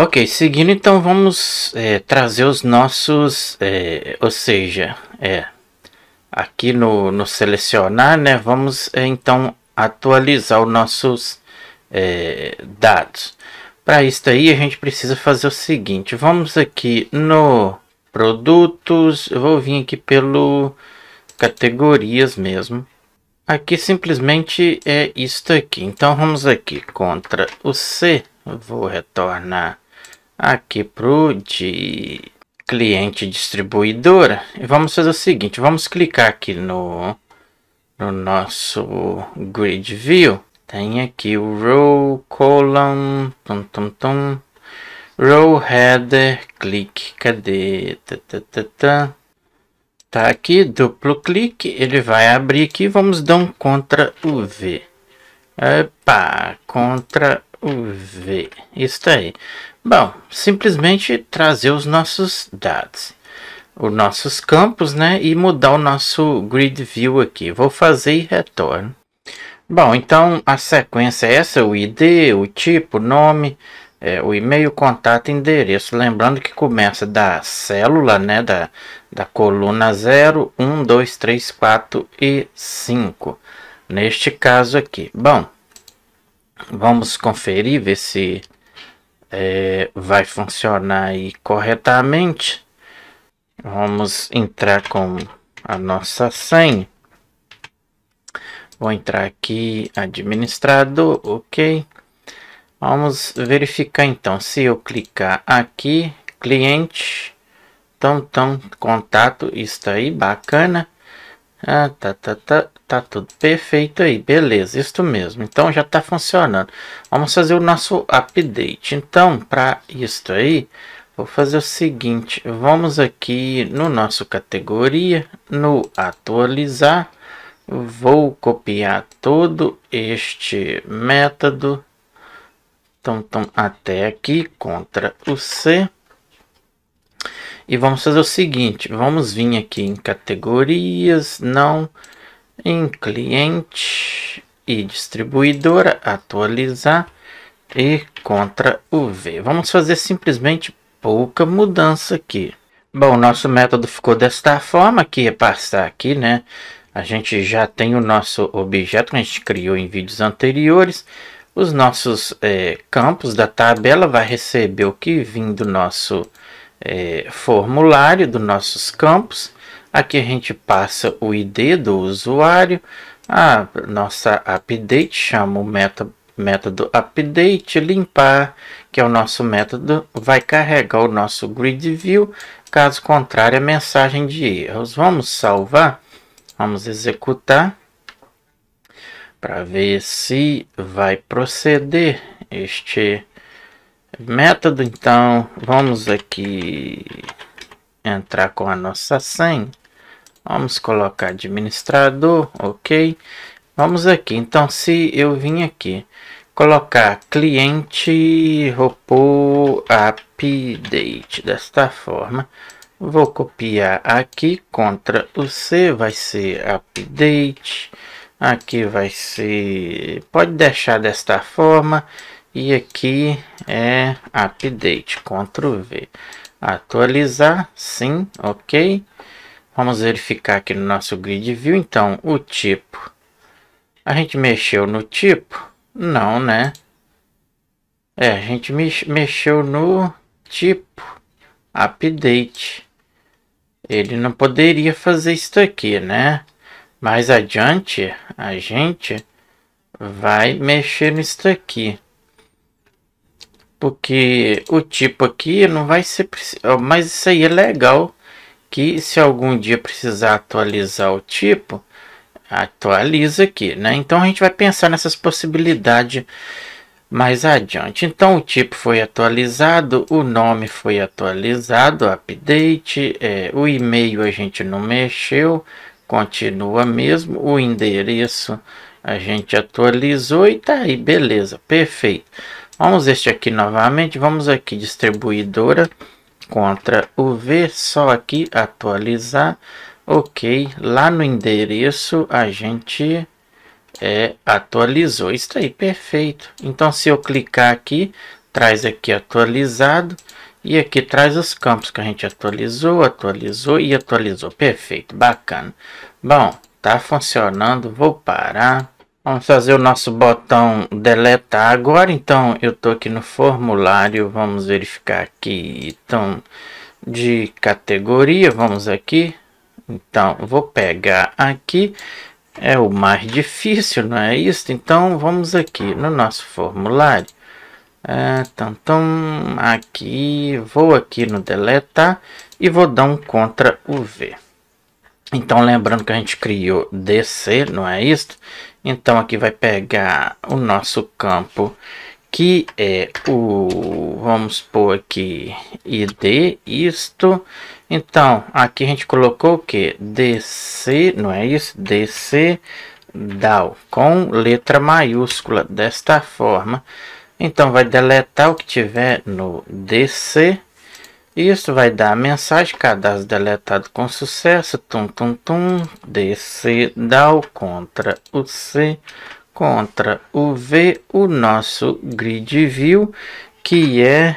Ok, seguindo então vamos é, trazer os nossos, é, ou seja, é, aqui no, no selecionar, né, vamos é, então atualizar os nossos é, dados. Para isso aí a gente precisa fazer o seguinte, vamos aqui no produtos, eu vou vir aqui pelo categorias mesmo. Aqui simplesmente é isto aqui, então vamos aqui contra o C, vou retornar aqui pro de cliente distribuidora e vamos fazer o seguinte, vamos clicar aqui no, no nosso grid view, tem aqui o row, column, tum, tum, tum, row, header, Clique, cadê, tá, tá, tá, tá. tá aqui, duplo clique, ele vai abrir aqui, vamos dar um CTRL V, Epa, CTRL V, isso aí. Bom, simplesmente trazer os nossos dados, os nossos campos, né? E mudar o nosso grid view aqui. Vou fazer e retorno. Bom, então a sequência é essa, o ID, o tipo, nome, é, o e-mail, contato, endereço. Lembrando que começa da célula, né, da, da coluna 0, 1, 2, 3, 4 e 5. Neste caso aqui. Bom, vamos conferir, ver se é, vai funcionar aí corretamente. Vamos entrar com a nossa senha. Vou entrar aqui, administrador, ok. Vamos verificar então, se eu clicar aqui, cliente, então, tão contato, está aí, bacana. Ah, tá, tá, tá, Tá tudo perfeito aí, beleza, isso mesmo. Então já está funcionando. Vamos fazer o nosso update. Então, para isto aí, vou fazer o seguinte. Vamos aqui no nosso categoria, no atualizar. Vou copiar todo este método. Então, então até aqui, contra o C. E vamos fazer o seguinte, vamos vir aqui em categorias, não em cliente e distribuidora, atualizar e contra o V. Vamos fazer simplesmente pouca mudança aqui. Bom, nosso método ficou desta forma, que é passar aqui, né? A gente já tem o nosso objeto que a gente criou em vídeos anteriores. Os nossos é, campos da tabela vai receber o que vem do nosso é, formulário, dos nossos campos. Aqui a gente passa o ID do usuário, a nossa update chama o método método update limpar, que é o nosso método, vai carregar o nosso grid view, caso contrário a mensagem de erros. Vamos salvar, vamos executar para ver se vai proceder este método. Então, vamos aqui entrar com a nossa senha. Vamos colocar administrador, ok. Vamos aqui, então se eu vim aqui, colocar cliente robô update desta forma. Vou copiar aqui, contra o C, vai ser update. Aqui vai ser, pode deixar desta forma. E aqui é update, Ctrl V. Atualizar, sim, ok. Vamos verificar aqui no nosso grid view, então, o tipo. A gente mexeu no tipo? Não, né? É, a gente mexeu no tipo update. Ele não poderia fazer isso aqui, né? Mais adiante, a gente vai mexer nisso aqui. Porque o tipo aqui não vai ser... Mas isso aí é legal. Que se algum dia precisar atualizar o tipo, atualiza aqui, né? Então a gente vai pensar nessas possibilidades mais adiante. Então o tipo foi atualizado, o nome foi atualizado, update, é, o e-mail a gente não mexeu, continua mesmo, o endereço a gente atualizou e tá aí, beleza, perfeito. Vamos este aqui novamente, vamos aqui distribuidora contra o V, só aqui atualizar, ok, lá no endereço a gente é, atualizou, isso aí, perfeito. Então se eu clicar aqui, traz aqui atualizado, e aqui traz os campos que a gente atualizou, atualizou e atualizou, perfeito, bacana. Bom, tá funcionando, vou parar. Vamos fazer o nosso botão deletar agora, então eu estou aqui no formulário, vamos verificar aqui, então, de categoria, vamos aqui, então, vou pegar aqui, é o mais difícil, não é isso? Então, vamos aqui no nosso formulário, é, tam, tam, aqui, vou aqui no deletar e vou dar um CTRL V. Então, lembrando que a gente criou DC, não é isso? Então aqui vai pegar o nosso campo que é o, vamos pôr aqui id isto. Então aqui a gente colocou o que? DC, não é isso? DC DAO com letra maiúscula desta forma. Então vai deletar o que tiver no DC isso vai dar a mensagem cadastro deletado com sucesso. Tum tum tum. DC DAO contra o C contra o V o nosso grid view que é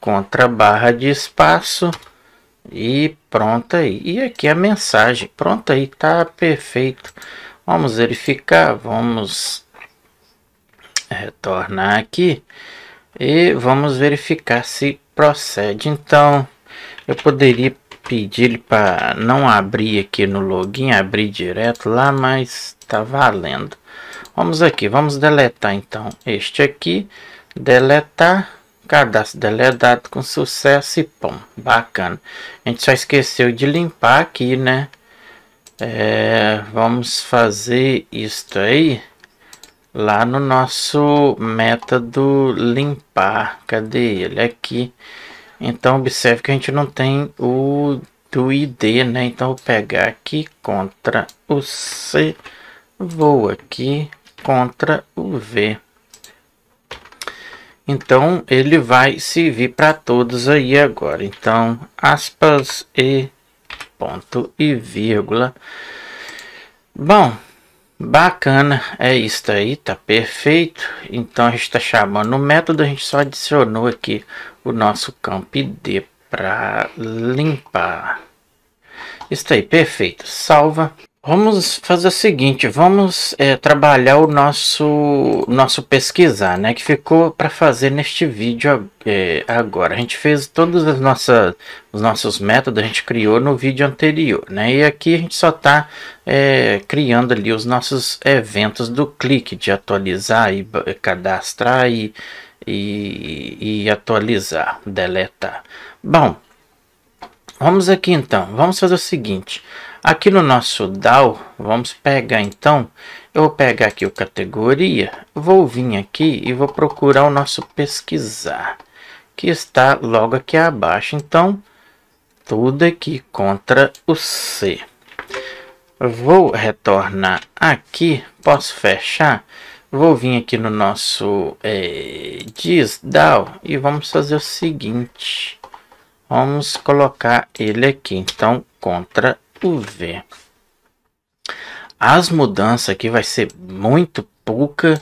contra barra de espaço e pronto aí. E aqui a mensagem. Pronto aí, tá perfeito. Vamos verificar, vamos retornar aqui e vamos verificar se procede. Então, eu poderia pedir ele para não abrir aqui no login, abrir direto lá, mas tá valendo. Vamos aqui, vamos deletar então este aqui, deletar, cadastro deletado com sucesso e pum, bacana. A gente só esqueceu de limpar aqui, né? É, vamos fazer isto aí lá no nosso método limpar. Cadê ele? Aqui. Então, observe que a gente não tem o do ID, né? Então, vou pegar aqui, contra o C, vou aqui, contra o V. Então, ele vai servir para todos aí agora. Então, aspas e ponto e vírgula. Bom, Bacana, é isso aí, tá perfeito. Então a gente está chamando o método, a gente só adicionou aqui o nosso campo ID para limpar. Isso aí, perfeito. Salva. Vamos fazer o seguinte, vamos é, trabalhar o nosso nosso pesquisar, né? Que ficou para fazer neste vídeo é, agora. A gente fez todos as nossas, os nossos métodos, a gente criou no vídeo anterior, né? E aqui a gente só está é, criando ali os nossos eventos do clique de atualizar e cadastrar e, e, e atualizar, deletar. Bom, vamos aqui então, vamos fazer o seguinte. Aqui no nosso DAO, vamos pegar então, eu vou pegar aqui o categoria, vou vir aqui e vou procurar o nosso pesquisar, que está logo aqui abaixo. Então, tudo aqui contra o C. Vou retornar aqui, posso fechar? Vou vir aqui no nosso é, DAO e vamos fazer o seguinte. Vamos colocar ele aqui, então, contra por ver. As mudanças aqui vai ser muito pouca.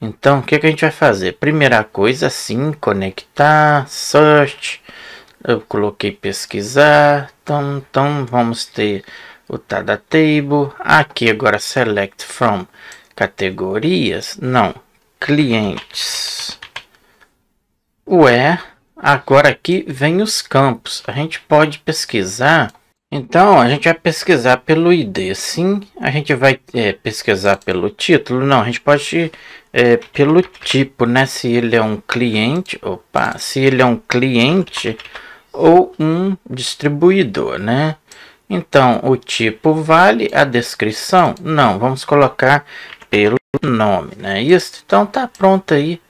Então, o que, é que a gente vai fazer? Primeira coisa, sim, conectar, search. Eu coloquei pesquisar. Então, então vamos ter o Tada Table. Aqui agora, select from categorias. Não, clientes. Ué, agora aqui vem os campos. A gente pode pesquisar então, a gente vai pesquisar pelo ID, sim. A gente vai é, pesquisar pelo título. Não, a gente pode é, pelo tipo, né? Se ele é um cliente, opa, se ele é um cliente ou um distribuidor, né? Então, o tipo vale a descrição? Não, vamos colocar pelo nome, né? Isso, então tá pronto aí.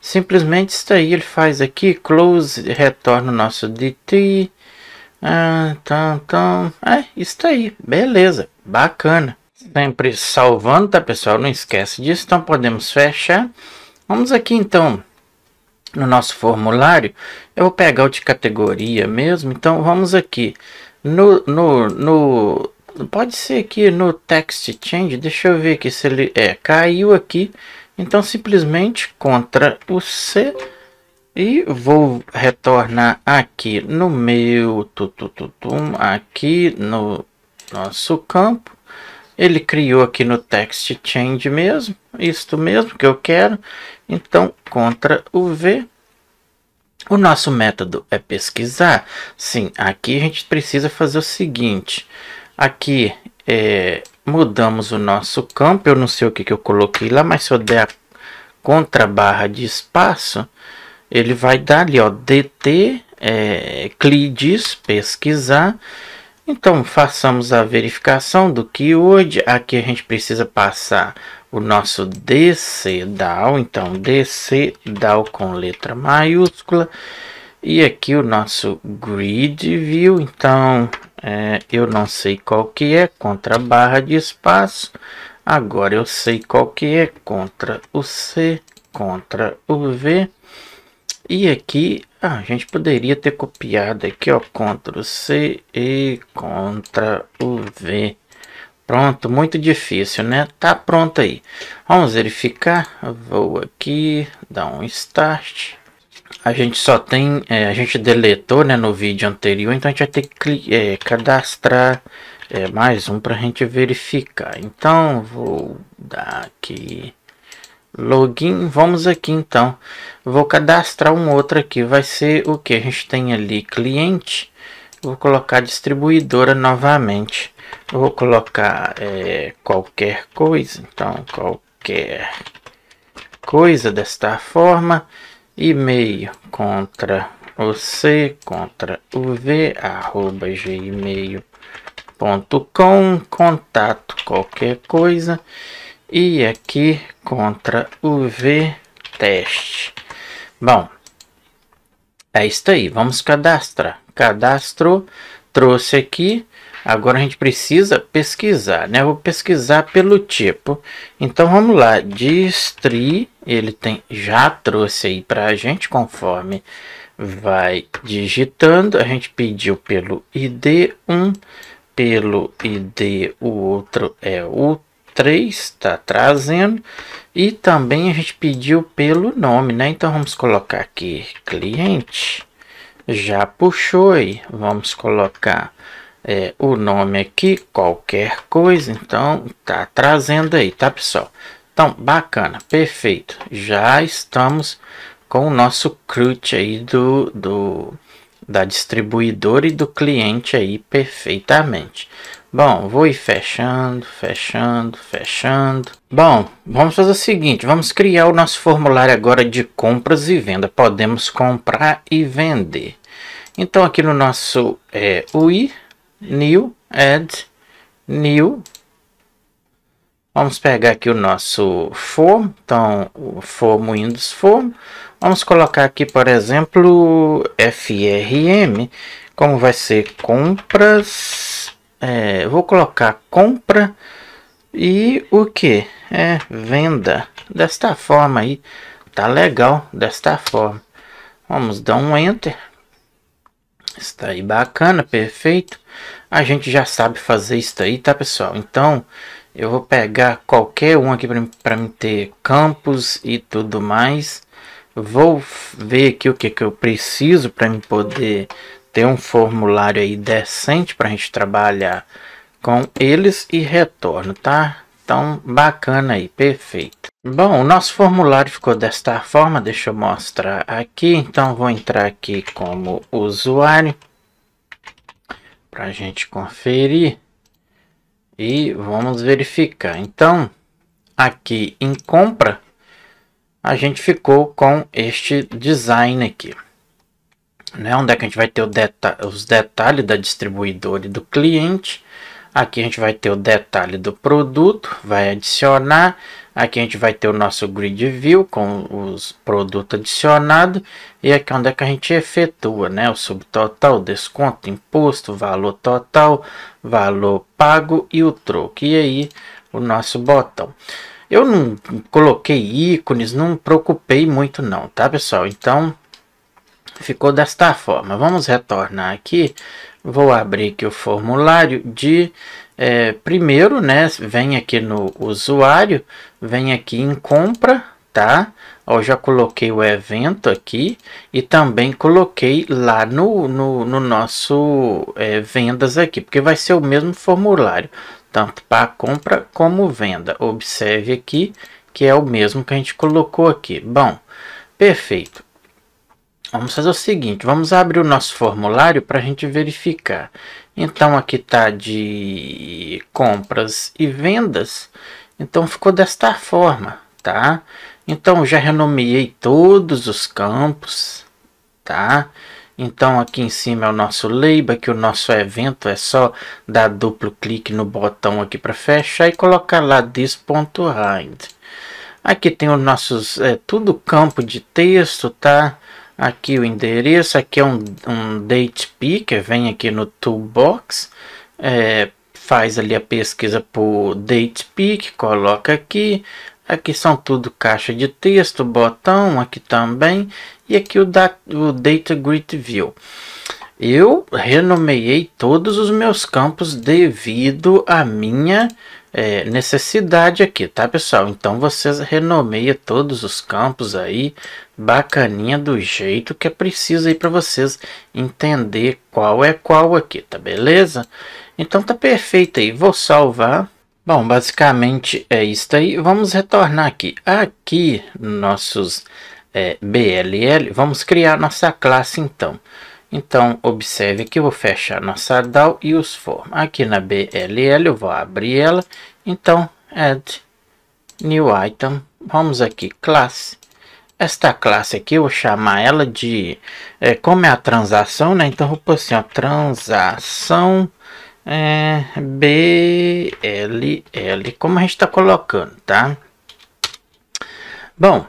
Simplesmente está aí, ele faz aqui, close, retorna o nosso DT, então, então, é isso aí, beleza, bacana. Sempre salvando, tá pessoal? Não esquece disso, então podemos fechar. Vamos aqui então no nosso formulário. Eu vou pegar o de categoria mesmo, então vamos aqui no, no, no pode ser aqui no text change, deixa eu ver aqui se ele é, caiu aqui, então simplesmente contra o C e vou retornar aqui no meu tututum aqui no nosso campo. Ele criou aqui no text change mesmo, isto mesmo que eu quero. Então, contra o V. O nosso método é pesquisar. Sim, aqui a gente precisa fazer o seguinte. Aqui é, mudamos o nosso campo. Eu não sei o que, que eu coloquei lá, mas se eu der a contra barra de espaço, ele vai dar ali, ó, DT, é, clides, pesquisar. Então, façamos a verificação do keyword. Aqui a gente precisa passar o nosso DC Dal. Então, DC Dal com letra maiúscula. E aqui o nosso grid view. Então, é, eu não sei qual que é, contra barra de espaço. Agora eu sei qual que é, contra o C, contra o V. E aqui ah, a gente poderia ter copiado aqui, ó, Ctrl C e Ctrl V. Pronto, muito difícil, né? Tá pronto aí. Vamos verificar. Vou aqui, dar um start. A gente só tem, é, a gente deletou, né, no vídeo anterior, então a gente vai ter que é, cadastrar é, mais um para a gente verificar. Então, vou dar aqui Login, vamos aqui então. Vou cadastrar um outro aqui. Vai ser o que? A gente tem ali cliente. Vou colocar distribuidora novamente. Vou colocar é, qualquer coisa. Então, qualquer coisa desta forma. E-mail contra o C, contra o V, arroba gmail.com. Contato qualquer coisa e aqui contra o V teste. Bom, é isso aí. Vamos cadastrar. Cadastro, trouxe aqui. Agora a gente precisa pesquisar, né? vou pesquisar pelo tipo. Então vamos lá, distri, ele tem já trouxe aí para a gente conforme vai digitando. A gente pediu pelo ID 1, pelo ID o outro é o 3, tá trazendo. E também a gente pediu pelo nome, né? Então vamos colocar aqui cliente. Já puxou aí. Vamos colocar é, o nome aqui, qualquer coisa. Então tá trazendo aí, tá pessoal? Então, bacana, perfeito. Já estamos com o nosso CRUT aí do, do, da distribuidora e do cliente aí perfeitamente. Bom, vou ir fechando, fechando, fechando. Bom, vamos fazer o seguinte, vamos criar o nosso formulário agora de compras e venda. Podemos comprar e vender. Então aqui no nosso é, UI, New, Add, New. Vamos pegar aqui o nosso form, então o form Windows Form. Vamos colocar aqui, por exemplo, FRM, como vai ser compras é, vou colocar compra e o que? É venda. Desta forma aí, tá legal desta forma. Vamos dar um Enter. Está aí bacana, perfeito. A gente já sabe fazer isso aí, tá pessoal? Então, eu vou pegar qualquer um aqui para mim ter campos e tudo mais. Vou ver aqui o que, que eu preciso para me poder ter um formulário aí decente para a gente trabalhar com eles e retorno, tá? Então, bacana aí, perfeito. Bom, o nosso formulário ficou desta forma, deixa eu mostrar aqui. Então, vou entrar aqui como usuário para a gente conferir e vamos verificar. Então, aqui em compra, a gente ficou com este design aqui né, onde é que a gente vai ter deta os detalhes da distribuidora e do cliente. Aqui a gente vai ter o detalhe do produto, vai adicionar. Aqui a gente vai ter o nosso grid view com os produtos adicionados. E aqui onde é que a gente efetua, né? O subtotal, desconto, imposto, valor total, valor pago e o troco. E aí o nosso botão. Eu não coloquei ícones, não preocupei muito não, tá pessoal? Então ficou desta forma. Vamos retornar aqui, vou abrir aqui o formulário de é, primeiro, né? Vem aqui no usuário, vem aqui em compra, tá? eu já coloquei o evento aqui e também coloquei lá no, no, no nosso é, vendas aqui, porque vai ser o mesmo formulário, tanto para compra como venda. Observe aqui que é o mesmo que a gente colocou aqui. Bom, perfeito. Vamos fazer o seguinte, vamos abrir o nosso formulário para a gente verificar. Então aqui está de compras e vendas, então ficou desta forma, tá? Então já renomeei todos os campos, tá? Então aqui em cima é o nosso label, que o nosso evento é só dar duplo clique no botão aqui para fechar e colocar lá this.hide. Aqui tem os nossos, é, tudo campo de texto, tá? aqui o endereço, aqui é um, um date picker, vem aqui no toolbox, é, faz ali a pesquisa por date pick, coloca aqui, aqui são tudo caixa de texto, botão, aqui também, e aqui o, da, o data grid view. Eu renomeei todos os meus campos devido à minha é, necessidade aqui, tá pessoal? Então vocês renomeia todos os campos aí, bacaninha do jeito que é preciso aí para vocês entender qual é qual aqui, tá beleza? Então tá perfeito aí, vou salvar. Bom, basicamente é isso aí. Vamos retornar aqui. Aqui, nossos é, BLL, vamos criar nossa classe então. Então, observe que eu vou fechar nossa DAO e os form. Aqui na BLL eu vou abrir ela. Então, add new item. Vamos aqui, classe. Esta classe aqui eu vou chamar ela de, é, como é a transação, né? Então, eu vou pôr assim, ó, transação é, BLL, como a gente está colocando, tá? Bom,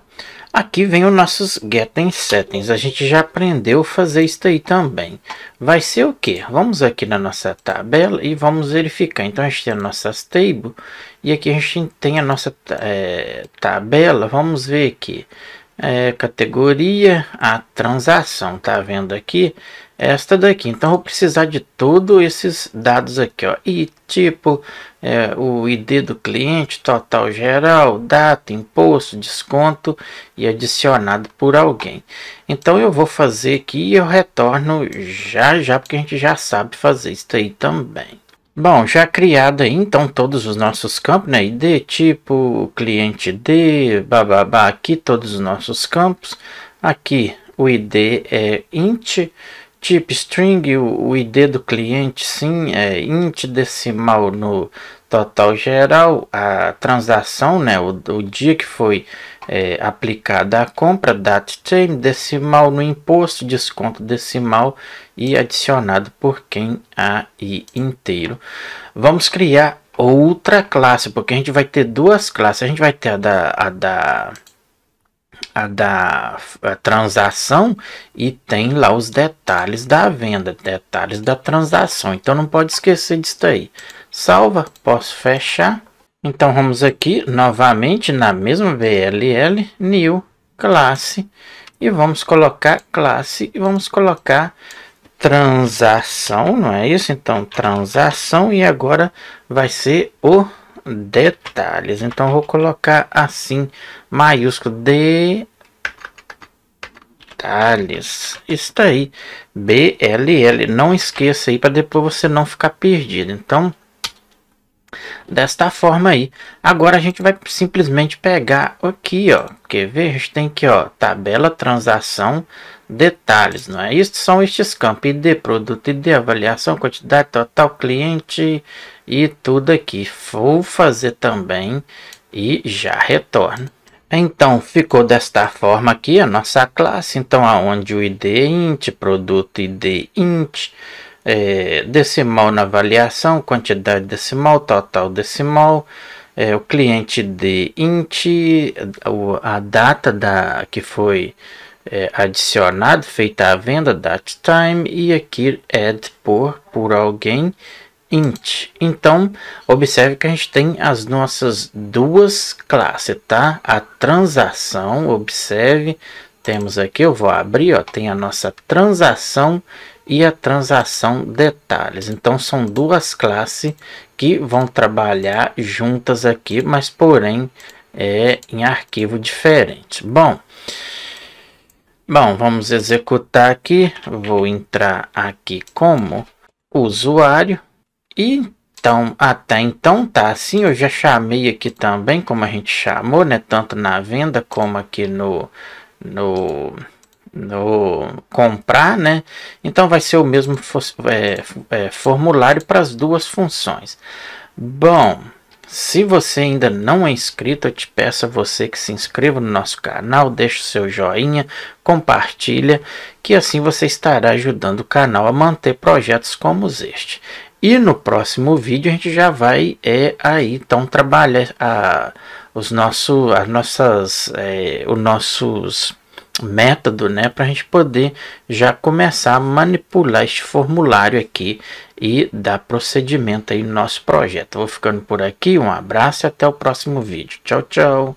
Aqui vem os nossos getting settings. A gente já aprendeu a fazer isso aí também. Vai ser o que? Vamos aqui na nossa tabela e vamos verificar. Então a gente tem a nossa table e aqui a gente tem a nossa é, tabela. Vamos ver aqui. É, categoria, a transação, tá vendo aqui? Esta daqui. Então eu vou precisar de todos esses dados aqui, ó. E tipo, é, o ID do cliente, total geral, data, imposto, desconto e adicionado por alguém. Então eu vou fazer aqui e eu retorno já já, porque a gente já sabe fazer isso aí também. Bom, já criado aí então todos os nossos campos, né? ID, tipo, cliente D, bababá, aqui todos os nossos campos. Aqui o ID é int, Tipo string, o, ID do cliente, sim, é int decimal no total geral, a transação, né, o, o dia que foi é, aplicada a compra, date time, decimal no imposto, desconto decimal e adicionado por quem a e inteiro. Vamos criar outra classe, porque a gente vai ter duas classes, a gente vai ter a da, a da a da a transação e tem lá os detalhes da venda, detalhes da transação. Então não pode esquecer disso aí. Salva, posso fechar. Então vamos aqui novamente na mesma VLL, new, classe e vamos colocar classe e vamos colocar transação, não é isso? Então transação e agora vai ser o detalhes. Então vou colocar assim, maiúsculo detalhes. Está aí, BLL. Não esqueça aí para depois você não ficar perdido. Então desta forma aí. Agora a gente vai simplesmente pegar aqui, ó, quer ver? A gente tem aqui, ó, tabela, transação, detalhes, não é? Isso são estes campos, ID, produto, ID, avaliação, quantidade total, cliente e tudo aqui. Vou fazer também e já retorno. Então, ficou desta forma aqui a nossa classe. Então, aonde o ID é int, produto ID int, é, decimal na avaliação, quantidade decimal, total decimal, é, o cliente de int, a data da, que foi é, adicionado, feita a venda, date time, e aqui add por, por alguém, int. Então, observe que a gente tem as nossas duas classes, tá? A transação, observe, temos aqui, eu vou abrir, ó, tem a nossa transação e a transação detalhes. Então são duas classes que vão trabalhar juntas aqui, mas porém é em arquivo diferente. Bom, bom, vamos executar aqui. Vou entrar aqui como usuário e então, até então tá assim, eu já chamei aqui também, como a gente chamou, né, tanto na venda como aqui no no no comprar, né? Então vai ser o mesmo é, é, formulário para as duas funções. Bom, se você ainda não é inscrito, eu te peço a você que se inscreva no nosso canal, deixe o seu joinha, compartilha, que assim você estará ajudando o canal a manter projetos como este. E no próximo vídeo a gente já vai é, aí então trabalhar a, os nosso, as nossas, é, os nossos método, né, para a gente poder já começar a manipular este formulário aqui e dar procedimento aí no nosso projeto. Vou ficando por aqui, um abraço e até o próximo vídeo. Tchau, tchau!